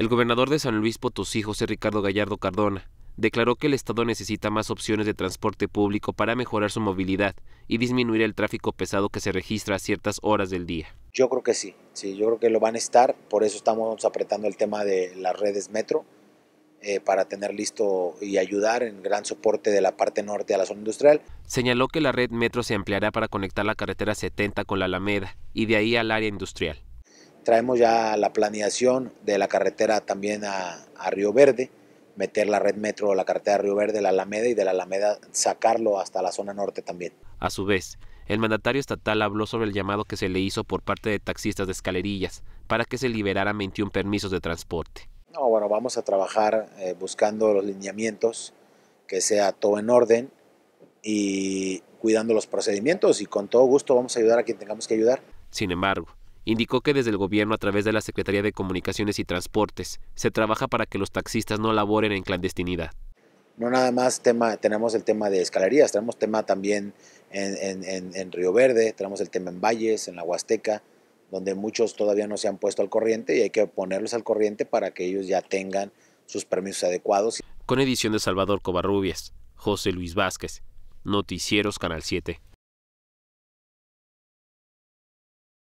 El gobernador de San Luis Potosí, José Ricardo Gallardo Cardona, declaró que el Estado necesita más opciones de transporte público para mejorar su movilidad y disminuir el tráfico pesado que se registra a ciertas horas del día. Yo creo que sí, sí, yo creo que lo van a estar, por eso estamos apretando el tema de las redes metro eh, para tener listo y ayudar en gran soporte de la parte norte a la zona industrial. Señaló que la red metro se ampliará para conectar la carretera 70 con la Alameda y de ahí al área industrial. Traemos ya la planeación de la carretera también a, Río Verde, meter la red metro, la carretera de Río Verde, la Alameda y de la Alameda sacarlo hasta la zona norte también. A su vez, el mandatario estatal habló sobre el llamado que se le hizo por parte de taxistas de escalerillas para que se liberaran 21 permisos de transporte. No, bueno, vamos a trabajar eh, buscando los lineamientos, que sea todo en orden y cuidando los procedimientos y con todo gusto vamos a ayudar a quien tengamos que ayudar. Sin embargo, Indicó que desde el gobierno, a través de la Secretaría de Comunicaciones y Transportes, se trabaja para que los taxistas no laboren en clandestinidad. No nada más tema, tenemos el tema de escalerías, tenemos tema también en, en Río Verde, tenemos el tema en Valles, en la Huasteca, donde muchos todavía no se han puesto al corriente y hay que ponerlos al corriente para que ellos ya tengan sus permisos adecuados. Con edición de Salvador Covarrubias, José Luis Vázquez, Noticieros Canal 7.